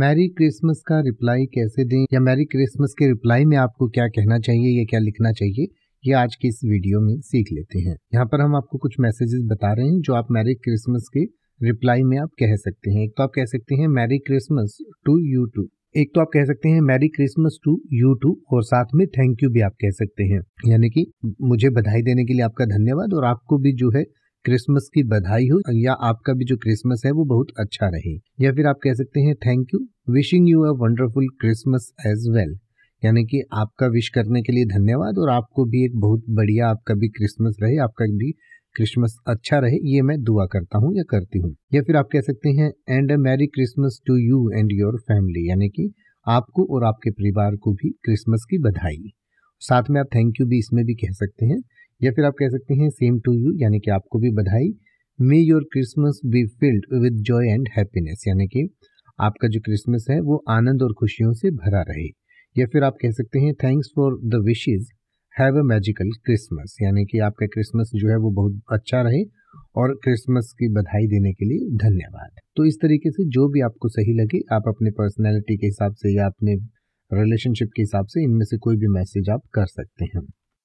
merry Christmas का reply कैसे दें या मैरी क्रिसमस के रिप्लाई में आपको क्या कहना चाहिए या क्या लिखना चाहिए ये आज की इस वीडियो में सीख लेते हैं यहाँ पर हम आपको कुछ मैसेजेस बता रहे हैं जो आप मैरी क्रिसमस के रिप्लाई में आप कह सकते हैं एक तो आप कह सकते हैं merry Christmas to you too एक तो आप कह सकते हैं merry Christmas to you too और साथ में थैंक यू भी आप कह सकते हैं यानी कि मुझे बधाई देने के लिए आपका धन्यवाद और आपको भी जो है क्रिसमस की बधाई हो या आपका भी जो क्रिसमस है वो बहुत अच्छा रहे या फिर आप कह सकते हैं thank you wishing you a wonderful Christmas as well यानी कि आपका विश करने के लिए धन्यवाद और आपको भी एक बहुत बढ़िया आपका भी क्रिसमस रहे आपका भी क्रिसमस अच्छा रहे ये मैं दुआ करता हूँ या करती हूँ या फिर आप कह सकते हैं and a merry Christmas to you and your family यानी कि आपको और आपके परिवार को भी क्रिसमस की बधाई साथ में आप थैंक यू भी इसमें भी कह सकते हैं या फिर आप कह सकते हैं सेम टू यू यानी कि आपको भी बधाई may your Christmas be filled with joy and happiness यानी कि आपका जो क्रिसमस है वो आनंद और खुशियों से भरा रहे या फिर आप कह सकते हैं thanks for the wishes have a magical Christmas यानी कि आपका क्रिसमस जो है वो बहुत अच्छा रहे और क्रिसमस की बधाई देने के लिए धन्यवाद तो इस तरीके से जो भी आपको सही लगे आप अपने पर्सनैलिटी के हिसाब से या अपने रिलेशनशिप के हिसाब से इनमें से कोई भी मैसेज आप कर सकते हैं